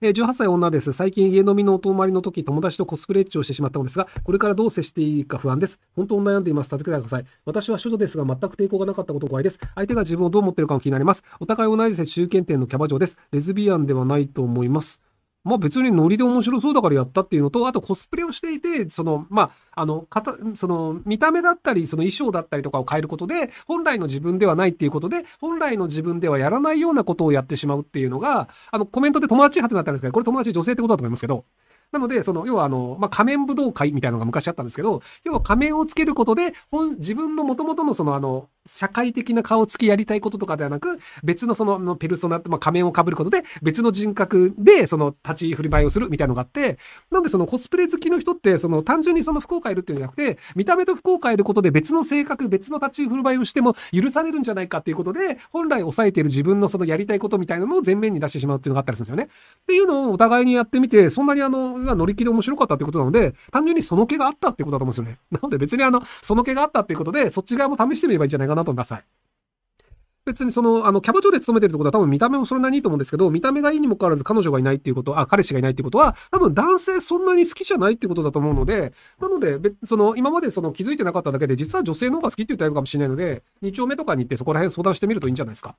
えー、18歳女です。最近家飲みのお泊まりの時、友達とコスプレッチをしてしまったのですが、これからどう接していいか不安です。本当に悩んでいます。助けてください。私は処女ですが、全く抵抗がなかったこと怖いです。相手が自分をどう思ってるかも気になります。お互い同じで中堅店のキャバ嬢です。レズビアンではないと思います。まあ別にノリで面白そうだからやったっていうのと、あとコスプレをしていて、その、まあ、あの、かた、その、見た目だったり、その衣装だったりとかを変えることで、本来の自分ではないっていうことで、本来の自分ではやらないようなことをやってしまうっていうのが、あの、コメントで友達派手だったんですけど、これ友達女性ってことだと思いますけど、なので、その、要はあの、まあ、仮面武道会みたいなのが昔あったんですけど、要は仮面をつけることで、本、自分の元々のそのあの、社会的な顔つきやりたいこととかではなく、別のその、のペルソナ、まあ、仮面を被ることで、別の人格で、その、立ち振り舞いをするみたいなのがあって、なんでそのコスプレ好きの人って、その、単純にその服を変えるっていうんじゃなくて、見た目と服を変えることで別の性格、別の立ち振る舞いをしても許されるんじゃないかっていうことで、本来抑えている自分のそのやりたいことみたいなのを前面に出してしまうっていうのがあったりするんですよね。っていうのをお互いにやってみて、そんなにあの、乗り気で面白かったってことなので、単純にその毛があったってことだと思うんですよね。なので別にあの、その毛があったっていうことで、そっち側も試してみればいいんじゃないかななと思います。い別にその、あの、キャバ嬢で勤めてるってことは多分見た目もそれなりにいいと思うんですけど、見た目がいいにもかかわらず彼女がいないっていうこと、あ、彼氏がいないっていうことは、多分男性そんなに好きじゃないってことだと思うので、なので、その、今までその気づいてなかっただけで、実は女性の方が好きっていうタイプかもしれないので、2丁目とかに行ってそこら辺相談してみるといいんじゃないですか。